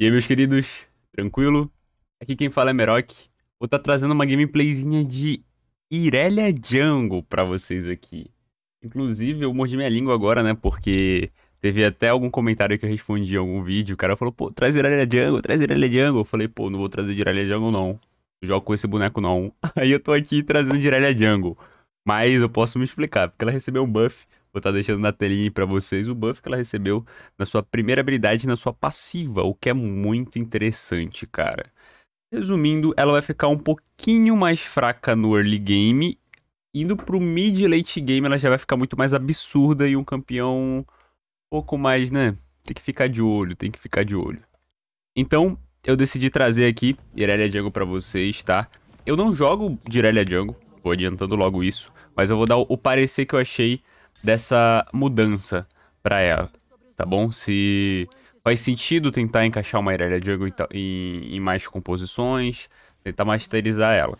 E aí, meus queridos, tranquilo? Aqui quem fala é Meroc. Vou estar tá trazendo uma gameplayzinha de Irelia Django para vocês aqui. Inclusive, eu mordi minha língua agora, né? Porque teve até algum comentário que eu respondi em algum vídeo. O cara falou, pô, traz Irelia Django, traz Irelia Django. Eu falei, pô, não vou trazer de Irelia Django, não. jogo com esse boneco, não. Aí eu tô aqui trazendo de Irelia Django. Mas eu posso me explicar, porque ela recebeu um buff Vou estar tá deixando na telinha para vocês o buff que ela recebeu na sua primeira habilidade na sua passiva, o que é muito interessante, cara. Resumindo, ela vai ficar um pouquinho mais fraca no early game. Indo pro mid late game, ela já vai ficar muito mais absurda e um campeão um pouco mais, né? Tem que ficar de olho, tem que ficar de olho. Então, eu decidi trazer aqui Irelia Jungle pra vocês, tá? Eu não jogo de Irelia Jungle, vou adiantando logo isso, mas eu vou dar o parecer que eu achei dessa mudança para ela, tá bom? Se faz sentido tentar encaixar uma Irelia Jungle em, em mais composições, tentar masterizar ela.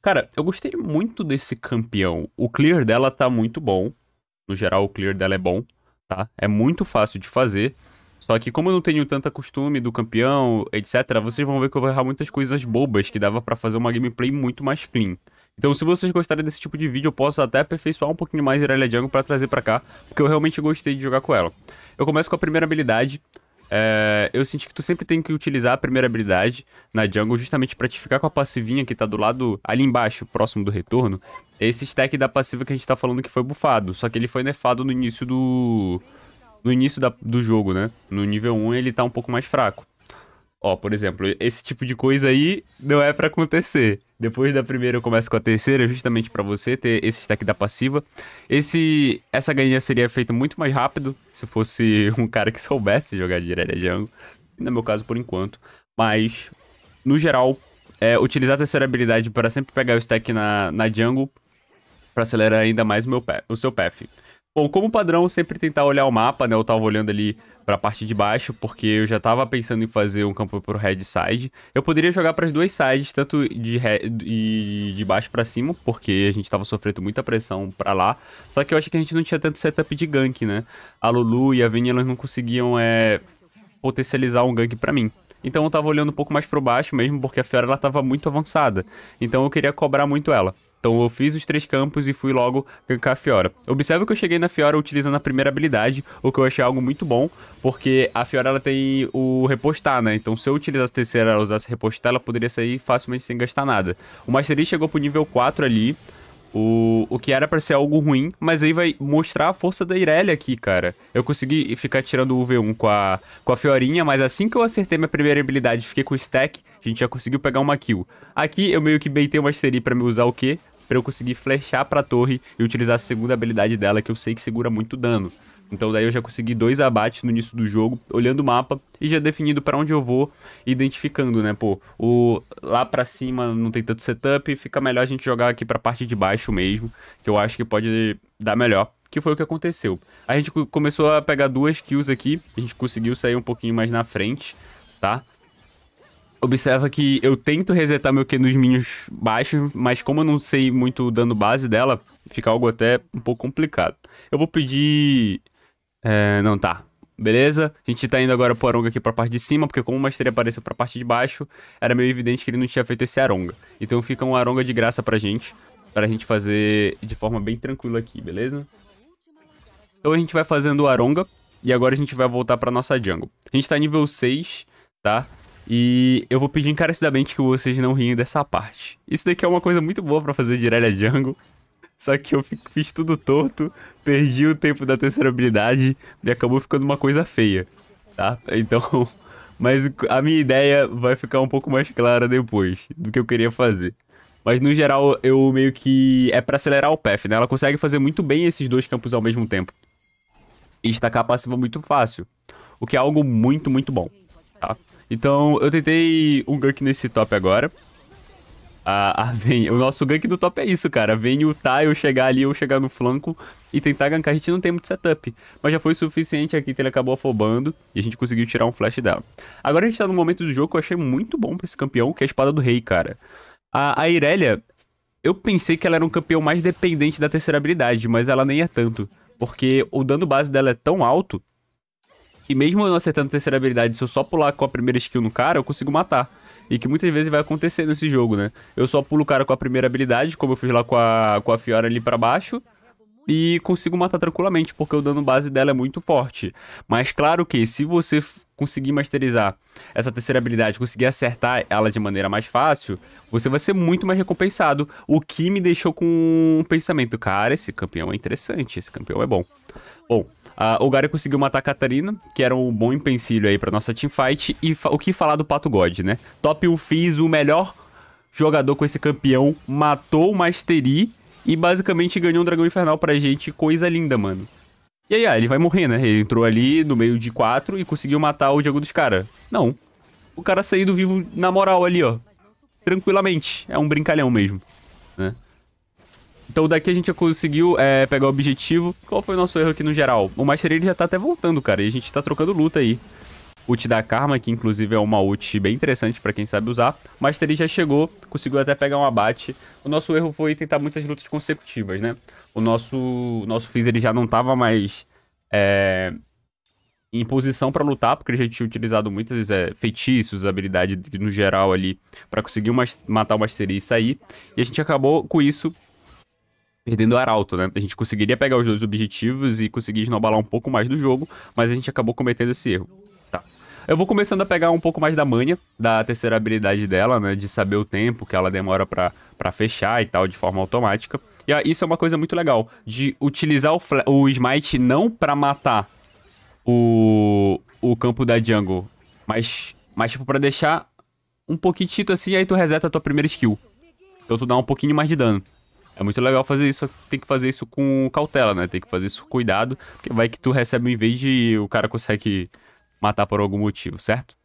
Cara, eu gostei muito desse campeão. O clear dela tá muito bom. No geral, o clear dela é bom, tá? É muito fácil de fazer. Só que como eu não tenho tanta costume do campeão, etc, vocês vão ver que eu vou errar muitas coisas bobas que dava pra fazer uma gameplay muito mais clean. Então se vocês gostarem desse tipo de vídeo, eu posso até aperfeiçoar um pouquinho mais Irelia Jungle pra trazer pra cá, porque eu realmente gostei de jogar com ela. Eu começo com a primeira habilidade, é, eu senti que tu sempre tem que utilizar a primeira habilidade na jungle justamente pra te ficar com a passivinha que tá do lado ali embaixo, próximo do retorno. Esse stack da passiva que a gente tá falando que foi bufado, só que ele foi nefado no início do, no início da, do jogo, né? No nível 1 ele tá um pouco mais fraco. Ó, por exemplo, esse tipo de coisa aí não é para acontecer. Depois da primeira eu começo com a terceira, justamente para você ter esse stack da passiva. Esse, essa ganhinha seria feita muito mais rápido se fosse um cara que soubesse jogar de Irelia Django. No meu caso, por enquanto. Mas, no geral, é, utilizar a terceira habilidade para sempre pegar o stack na, na jungle para acelerar ainda mais o, meu, o seu path. Bom, como padrão, sempre tentar olhar o mapa, né? Eu tava olhando ali para a parte de baixo, porque eu já tava pensando em fazer um campo pro head side. Eu poderia jogar para duas sides, tanto de e de baixo para cima, porque a gente tava sofrendo muita pressão para lá. Só que eu acho que a gente não tinha tanto setup de gank, né? A Lulu e a Vini, elas não conseguiam é, potencializar um gank para mim. Então eu tava olhando um pouco mais para baixo mesmo, porque a Fiora ela tava muito avançada. Então eu queria cobrar muito ela. Então eu fiz os três campos e fui logo gankar a Fiora. Observe que eu cheguei na Fiora utilizando a primeira habilidade, o que eu achei algo muito bom, porque a Fiora ela tem o repostar, né? Então se eu utilizasse a terceira ela usasse repostar, ela poderia sair facilmente sem gastar nada. O Mastery chegou pro nível 4 ali, o, o que era para ser algo ruim, mas aí vai mostrar a força da Irelia aqui, cara. Eu consegui ficar tirando o V1 com a, com a Fiorinha, mas assim que eu acertei minha primeira habilidade fiquei com o stack, a gente já conseguiu pegar uma kill. Aqui eu meio que beitei o Mastery pra me usar o quê? para eu conseguir flechar para a torre e utilizar a segunda habilidade dela, que eu sei que segura muito dano. Então daí eu já consegui dois abates no início do jogo, olhando o mapa e já definindo para onde eu vou, identificando, né, pô, o lá para cima não tem tanto setup, fica melhor a gente jogar aqui para parte de baixo mesmo, que eu acho que pode dar melhor. Que foi o que aconteceu. A gente começou a pegar duas kills aqui, a gente conseguiu sair um pouquinho mais na frente, tá? Observa que eu tento resetar meu Q nos minions baixos, mas como eu não sei muito o dano base dela, fica algo até um pouco complicado. Eu vou pedir... É, não, tá. Beleza? A gente tá indo agora pro Aronga aqui pra parte de cima, porque como o Mastery apareceu pra parte de baixo, era meio evidente que ele não tinha feito esse Aronga. Então fica um Aronga de graça pra gente, pra gente fazer de forma bem tranquila aqui, beleza? Então a gente vai fazendo o Aronga, e agora a gente vai voltar pra nossa jungle. A gente tá nível 6, tá? E eu vou pedir encarecidamente que vocês não riem dessa parte. Isso daqui é uma coisa muito boa para fazer de Irelia Jungle. Só que eu fiz tudo torto, perdi o tempo da terceira habilidade e acabou ficando uma coisa feia, tá? Então, mas a minha ideia vai ficar um pouco mais clara depois do que eu queria fazer. Mas no geral, eu meio que... é para acelerar o path, né? Ela consegue fazer muito bem esses dois campos ao mesmo tempo. E destacar a passiva muito fácil, o que é algo muito, muito bom, tá? Então, eu tentei um gank nesse top agora. Ah vem, O nosso gank do top é isso, cara. Vem o eu chegar ali eu chegar no flanco e tentar gankar. A gente não tem muito setup. Mas já foi suficiente aqui, então ele acabou afobando e a gente conseguiu tirar um flash dela. Agora a gente tá no momento do jogo que eu achei muito bom pra esse campeão, que é a espada do rei, cara. A, a Irelia, eu pensei que ela era um campeão mais dependente da terceira habilidade, mas ela nem é tanto. Porque o dano base dela é tão alto que mesmo eu não acertando a terceira habilidade, se eu só pular com a primeira skill no cara, eu consigo matar. E que muitas vezes vai acontecer nesse jogo, né? Eu só pulo o cara com a primeira habilidade, como eu fiz lá com a, com a Fiora ali pra baixo e consigo matar tranquilamente, porque o dano base dela é muito forte. Mas claro que se você conseguir masterizar essa terceira habilidade, conseguir acertar ela de maneira mais fácil, você vai ser muito mais recompensado. O que me deixou com um pensamento, cara, esse campeão é interessante, esse campeão é bom. Bom, uh, o Gary conseguiu matar a Catarina, que era um bom empecilho aí pra nossa teamfight, e o que falar do Pato God, né? Top 1 fiz o melhor jogador com esse campeão, matou o Mastery e basicamente ganhou um dragão infernal pra gente, coisa linda, mano. E aí, ah, ele vai morrer, né? Ele entrou ali no meio de quatro e conseguiu matar o Diego dos cara. Não. O cara saiu vivo na moral ali, ó. Tranquilamente. É um brincalhão mesmo, né? Então daqui a gente já conseguiu é, pegar o objetivo. Qual foi o nosso erro aqui no geral? O Master ele já tá até voltando, cara. E a gente tá trocando luta aí ult da Karma, que inclusive é uma ult bem interessante para quem sabe usar. Mastery já chegou, conseguiu até pegar um abate. O nosso erro foi tentar muitas lutas consecutivas, né? O nosso, o nosso Fizz ele já não tava mais é, em posição para lutar, porque ele já tinha utilizado muitas é, feitiços, habilidade no geral ali, para conseguir uma, matar o Mastery e sair. E a gente acabou com isso perdendo o Arauto, né? A gente conseguiria pegar os dois objetivos e conseguir esnobalar um pouco mais do jogo, mas a gente acabou cometendo esse erro. Tá. Eu vou começando a pegar um pouco mais da manha da terceira habilidade dela, né? De saber o tempo que ela demora para fechar e tal, de forma automática. E ah, isso é uma coisa muito legal, de utilizar o, o Smite não para matar o, o campo da jungle, mas, mas tipo, pra deixar um pouquitito assim, aí tu reseta a tua primeira skill. Então tu dá um pouquinho mais de dano. É muito legal fazer isso, tem que fazer isso com cautela, né? Tem que fazer isso com cuidado, porque vai que tu recebe um invade e o cara consegue matar por algum motivo, certo?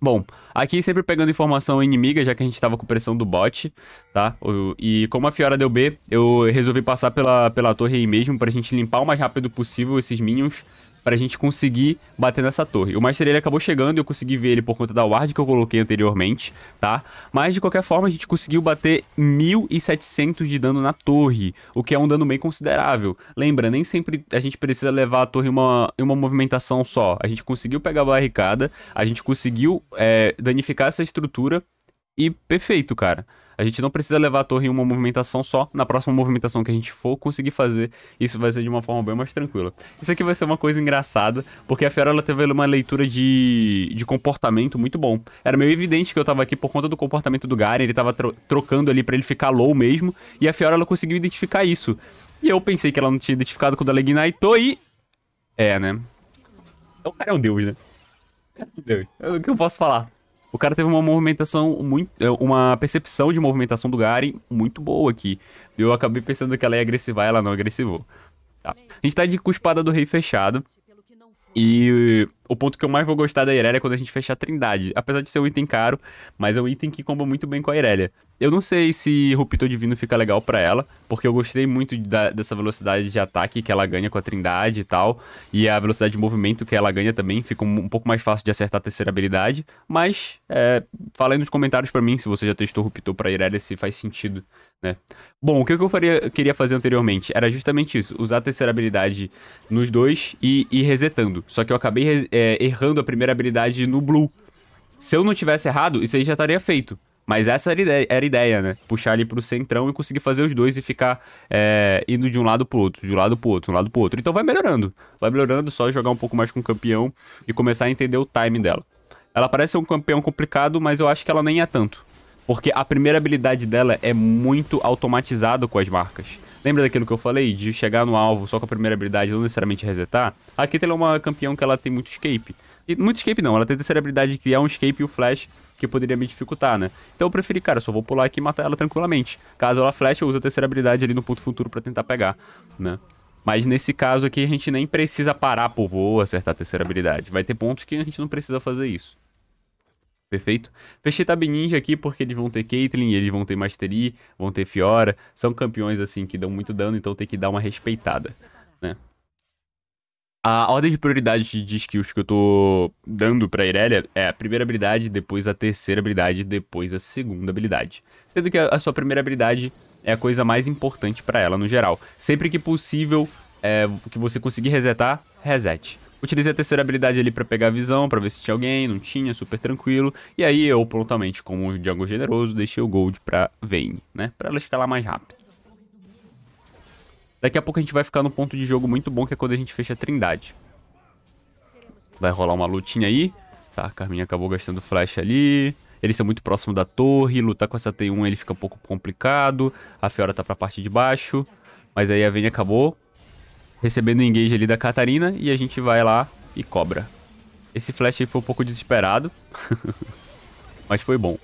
Bom, aqui sempre pegando informação inimiga, já que a gente tava com pressão do bot, tá? E como a Fiora deu B, eu resolvi passar pela, pela torre aí mesmo pra gente limpar o mais rápido possível esses minions para a gente conseguir bater nessa torre. O Master ele acabou chegando e eu consegui ver ele por conta da ward que eu coloquei anteriormente, tá? Mas de qualquer forma a gente conseguiu bater 1.700 de dano na torre, o que é um dano bem considerável. Lembra, nem sempre a gente precisa levar a torre uma, uma movimentação só. A gente conseguiu pegar a barricada, a gente conseguiu é, danificar essa estrutura e perfeito, cara. A gente não precisa levar a torre em uma movimentação só. Na próxima movimentação que a gente for conseguir fazer, isso vai ser de uma forma bem mais tranquila. Isso aqui vai ser uma coisa engraçada, porque a Fiora ela teve uma leitura de, de comportamento muito bom. Era meio evidente que eu tava aqui por conta do comportamento do Garen, ele tava tro trocando ali para ele ficar low mesmo, e a Fiora ela conseguiu identificar isso. E eu pensei que ela não tinha identificado quando ela ignitou e... É, né? É o cara é um deus, né? É deus. É o que eu posso falar? O cara teve uma movimentação muito. É, uma percepção de movimentação do Garen muito boa aqui. Eu acabei pensando que ela ia é agressivar, ela não agressivou. Tá. A gente tá de cuspada do rei fechado. E o ponto que eu mais vou gostar da Irelia é quando a gente fechar a Trindade. Apesar de ser um item caro, mas é um item que comba muito bem com a Irelia. Eu não sei se Ruptor Divino fica legal para ela, porque eu gostei muito da, dessa velocidade de ataque que ela ganha com a Trindade e tal, e a velocidade de movimento que ela ganha também, fica um, um pouco mais fácil de acertar a terceira habilidade, mas é, fala aí nos comentários para mim se você já testou Ruptor pra Irelia, se faz sentido, né? Bom, o que eu faria, queria fazer anteriormente era justamente isso, usar a terceira habilidade nos dois e ir resetando, só que eu acabei é, errando a primeira habilidade no Blue. Se eu não tivesse errado, isso aí já estaria feito. Mas essa era a ideia, era a ideia né? Puxar ele pro centrão e conseguir fazer os dois e ficar é, indo de um lado pro outro, de um lado pro outro, de um lado pro outro. Então vai melhorando. Vai melhorando, só jogar um pouco mais com o campeão e começar a entender o time dela. Ela parece ser um campeão complicado, mas eu acho que ela nem é tanto. Porque a primeira habilidade dela é muito automatizada com as marcas. Lembra daquilo que eu falei? De chegar no alvo só com a primeira habilidade não necessariamente resetar? A Kittel é uma campeão que ela tem muito escape. E muito escape não, ela tem a terceira habilidade de criar é um escape e o flash que poderia me dificultar, né? Então eu preferi, cara, só vou pular aqui e matar ela tranquilamente. Caso ela flash, eu uso a terceira habilidade ali no ponto futuro pra tentar pegar, né? Mas nesse caso aqui a gente nem precisa parar por voo acertar a terceira habilidade. Vai ter pontos que a gente não precisa fazer isso. Perfeito? Fechei Tab Ninja aqui porque eles vão ter Caitlyn, eles vão ter Mastery, vão ter Fiora. São campeões, assim, que dão muito dano, então tem que dar uma respeitada, né? A ordem de prioridade de skills que eu tô dando pra Irelia é a primeira habilidade, depois a terceira habilidade, depois a segunda habilidade. Sendo que a sua primeira habilidade é a coisa mais importante pra ela no geral. Sempre que possível, é, que você conseguir resetar, resete. Utilizei a terceira habilidade ali pra pegar a visão, pra ver se tinha alguém, não tinha, super tranquilo. E aí eu, prontamente, como um Django generoso, deixei o Gold pra Vayne, né? Pra ela escalar mais rápido. Daqui a pouco a gente vai ficar num ponto de jogo muito bom, que é quando a gente fecha a Trindade. Vai rolar uma lutinha aí. Tá, a Carminha acabou gastando flash ali. Eles estão muito próximo da torre. Lutar com essa T1 ele fica um pouco complicado. A Fiora tá pra parte de baixo. Mas aí a Vayne acabou recebendo o engage ali da Catarina e a gente vai lá e cobra. Esse flash aí foi um pouco desesperado, mas foi bom.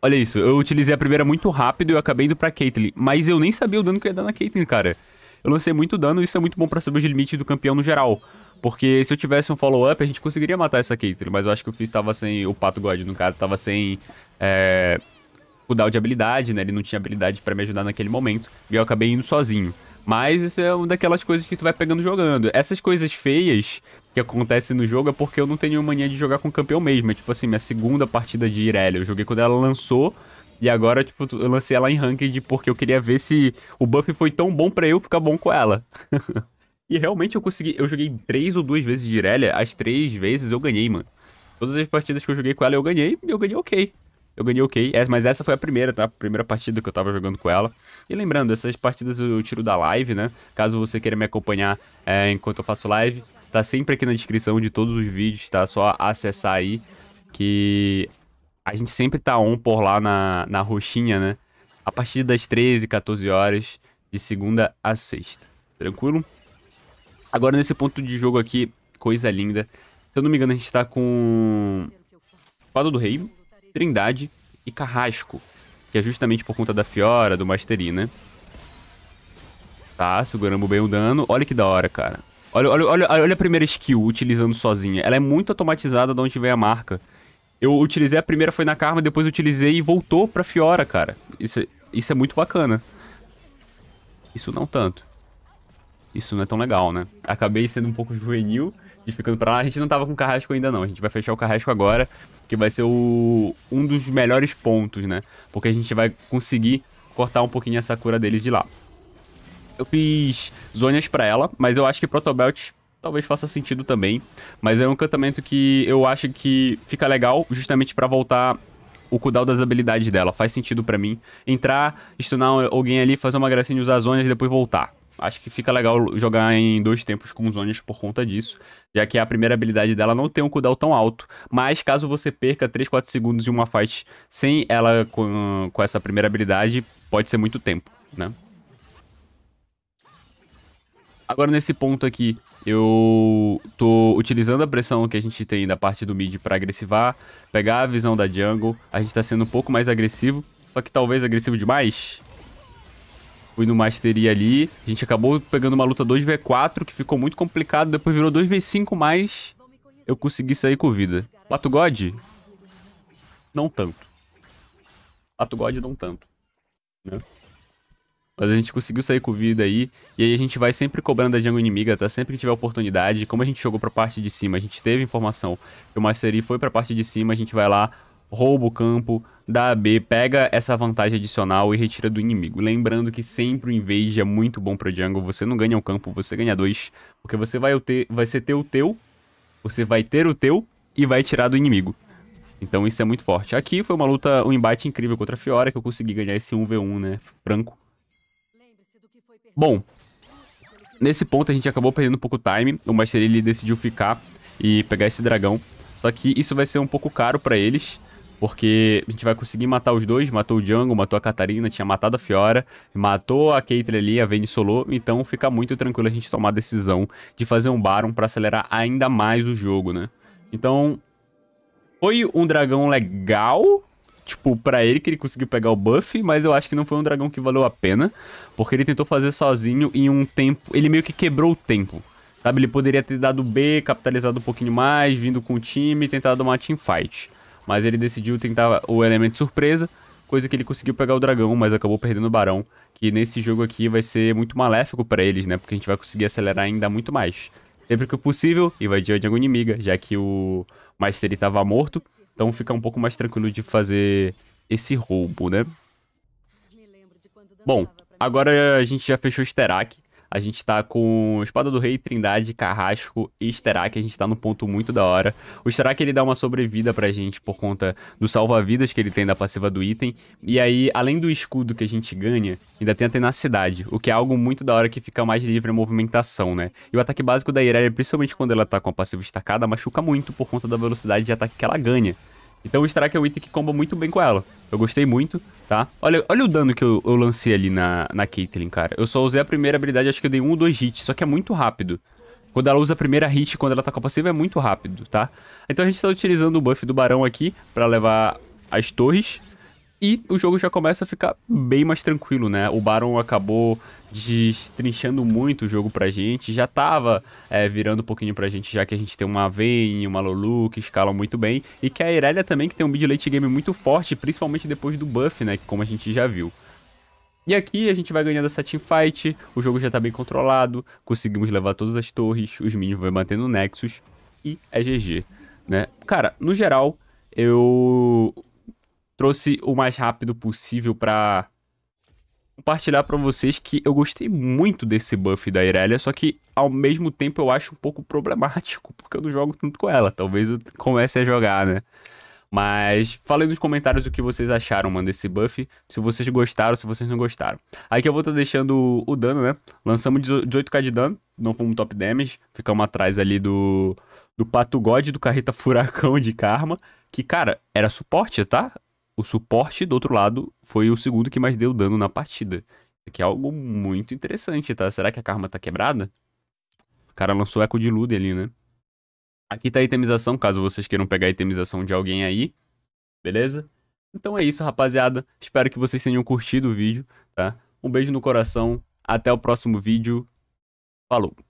Olha isso, eu utilizei a primeira muito rápido e eu acabei indo pra Caitlyn, mas eu nem sabia o dano que ia dar na Caitlyn, cara. Eu lancei muito dano e isso é muito bom pra saber os limites do campeão no geral. Porque se eu tivesse um follow-up, a gente conseguiria matar essa Caitlyn, mas eu acho que o Fizz tava sem... O Pato God, no caso, tava sem... É, cooldown de habilidade, né? Ele não tinha habilidade pra me ajudar naquele momento. E eu acabei indo sozinho. Mas isso é uma daquelas coisas que tu vai pegando jogando. Essas coisas feias que acontecem no jogo é porque eu não tenho mania de jogar com o campeão mesmo. É tipo assim, minha segunda partida de Irelia. Eu joguei quando ela lançou. E agora, tipo, eu lancei ela em ranked porque eu queria ver se o buff foi tão bom pra eu ficar bom com ela. e realmente eu consegui. Eu joguei três ou duas vezes de Irelia. As três vezes eu ganhei, mano. Todas as partidas que eu joguei com ela eu ganhei. E eu ganhei ok eu ganhei ok. mas essa foi a primeira, tá? primeira partida que eu tava jogando com ela. E lembrando, essas partidas eu tiro da live, né? Caso você queira me acompanhar é, enquanto eu faço live, tá sempre aqui na descrição de todos os vídeos, tá? Só acessar aí que a gente sempre tá on por lá na, na roxinha, né? A partir das 13, 14 horas, de segunda a sexta. Tranquilo? Agora nesse ponto de jogo aqui, coisa linda. Se eu não me engano, a gente tá com... Fada do Rei, Trindade e Carrasco, que é justamente por conta da Fiora, do Mastery, né? Tá, seguramos bem o dano. Olha que da hora, cara. Olha, olha, olha, olha a primeira skill utilizando sozinha. Ela é muito automatizada de onde vem a marca. Eu utilizei a primeira, foi na Karma, depois utilizei e voltou pra Fiora, cara. Isso, é, isso é muito bacana. Isso não tanto. Isso não é tão legal, né? Acabei sendo um pouco juvenil ficando pra lá. A gente não tava com o Carrasco ainda não, a gente vai fechar o Carrasco agora, que vai ser o, um dos melhores pontos, né? Porque a gente vai conseguir cortar um pouquinho essa cura dele de lá. Eu fiz zonas pra ela, mas eu acho que Protobelt talvez faça sentido também. Mas é um encantamento que eu acho que fica legal justamente pra voltar o cooldown das habilidades dela. Faz sentido pra mim entrar, stunar alguém ali, fazer uma gracinha, usar zonas e depois voltar acho que fica legal jogar em dois tempos com zonas por conta disso, já que a primeira habilidade dela não tem um cooldown tão alto, mas caso você perca 3, 4 segundos em uma fight sem ela com, com essa primeira habilidade, pode ser muito tempo, né? Agora nesse ponto aqui, eu tô utilizando a pressão que a gente tem da parte do mid para agressivar, pegar a visão da jungle, a gente tá sendo um pouco mais agressivo, só que talvez agressivo demais, fui no Mastery ali. A gente acabou pegando uma luta 2v4, que ficou muito complicado. Depois virou 2v5, mas eu consegui sair com vida. Lato God? Não tanto. Lato God não tanto. Né? Mas a gente conseguiu sair com vida aí. E aí a gente vai sempre cobrando a jungle inimiga, tá? Sempre que tiver oportunidade. Como a gente jogou pra parte de cima, a gente teve informação que o Mastery foi pra parte de cima, a gente vai lá rouba o campo, dá AB, pega essa vantagem adicional e retira do inimigo. Lembrando que sempre o invade é muito bom pro jungle, você não ganha o campo, você ganha dois, porque você vai ter, vai ser ter o teu, você vai ter o teu e vai tirar do inimigo. Então isso é muito forte. Aqui foi uma luta, um embate incrível contra a Fiora, que eu consegui ganhar esse 1v1, né, franco. Bom, nesse ponto a gente acabou perdendo um pouco o time, o Master ele decidiu ficar e pegar esse dragão. Só que isso vai ser um pouco caro pra eles, porque a gente vai conseguir matar os dois, matou o Django, matou a Catarina, tinha matado a Fiora, matou a Caitlyn ali, a Vayne solou, então fica muito tranquilo a gente tomar a decisão de fazer um Baron para acelerar ainda mais o jogo, né? Então, foi um dragão legal, tipo, para ele que ele conseguiu pegar o buff, mas eu acho que não foi um dragão que valeu a pena, porque ele tentou fazer sozinho em um tempo, ele meio que quebrou o tempo. Sabe, ele poderia ter dado B, capitalizado um pouquinho mais, vindo com o time, tentado uma teamfight. Mas ele decidiu tentar o elemento surpresa, coisa que ele conseguiu pegar o dragão, mas acabou perdendo o barão, que nesse jogo aqui vai ser muito maléfico para eles, né? Porque a gente vai conseguir acelerar ainda muito mais. Sempre que possível, invadir a Django inimiga, já que o Master estava morto, então fica um pouco mais tranquilo de fazer esse roubo, né? Bom, agora a gente já fechou o Sterak, a gente tá com Espada do Rei, Trindade, Carrasco e Sterak. A gente tá num ponto muito da hora. O Sterak ele dá uma sobrevida pra gente por conta do salva-vidas que ele tem da passiva do item. E aí, além do escudo que a gente ganha, ainda tem a tenacidade, o que é algo muito da hora que fica mais livre a movimentação, né? E o ataque básico da Irelia, principalmente quando ela tá com a passiva destacada, machuca muito por conta da velocidade de ataque que ela ganha. Então o Strike é um item que comba muito bem com ela. Eu gostei muito tá? Olha, olha o dano que eu, eu lancei ali na, na Caitlyn, cara. Eu só usei a primeira habilidade, acho que eu dei um ou dois hits, só que é muito rápido. Quando ela usa a primeira hit, quando ela tá com a passiva, é muito rápido, tá? Então a gente tá utilizando o buff do Barão aqui pra levar as torres. E o jogo já começa a ficar bem mais tranquilo, né? O Baron acabou destrinchando muito o jogo pra gente. Já tava é, virando um pouquinho pra gente, já que a gente tem uma Vayne, uma Lulu, que escalam muito bem. E que a Irelia também, que tem um mid late game muito forte, principalmente depois do buff, né? Como a gente já viu. E aqui a gente vai ganhando essa teamfight, o jogo já tá bem controlado, conseguimos levar todas as torres, os minions vão mantendo o Nexus e é GG, né? Cara, no geral, eu trouxe o mais rápido possível para compartilhar para vocês que eu gostei muito desse buff da Irelia, só que ao mesmo tempo eu acho um pouco problemático, porque eu não jogo tanto com ela. Talvez eu comece a jogar, né? Mas falem nos comentários o que vocês acharam, mano, desse buff. Se vocês gostaram, se vocês não gostaram. Aí que eu vou estar tá deixando o dano, né? Lançamos 18k de dano, não fomos top damage. Ficamos atrás ali do, do Pato God, do Carreta Furacão de Karma. Que, cara, era suporte, tá? o suporte do outro lado foi o segundo que mais deu dano na partida. Que é algo muito interessante, tá? Será que a Karma tá quebrada? O cara lançou Eco de Lude ali, né? Aqui tá a itemização, caso vocês queiram pegar a itemização de alguém aí. Beleza? Então é isso, rapaziada. Espero que vocês tenham curtido o vídeo, tá? Um beijo no coração. Até o próximo vídeo. Falou!